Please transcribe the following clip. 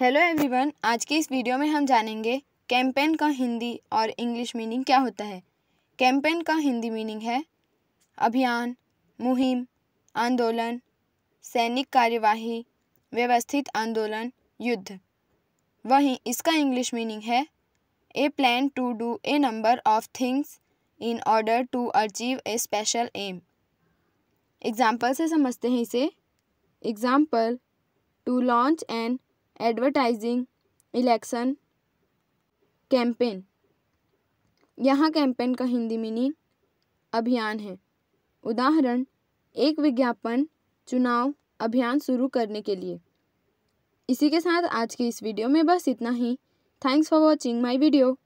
hello everyone आज की इस वीडियो में हम जानेंगे कैंपेन का हिंदी और इंग्लिश मीनिंग क्या होता है कैंपेन का हिंदी मीनिंग है अभियान मुहिम आंदोलन सैनिक कार्यवाही व्यवस्थित आंदोलन युद्ध वहीं इसका इंग्लिश मीनिंग है a plan to do a number of things in order to achieve a special aim example से समझते हैं इसे example to launch and advertising election campaign यहाँ कैंपेन का हिंदी मीनिंग अभियान है उदाहरण एक विज्ञापन चुनाव अभियान शुरू करने के लिए इसी के साथ आज की इस वीडियो में बस इतना ही thanks for watching my video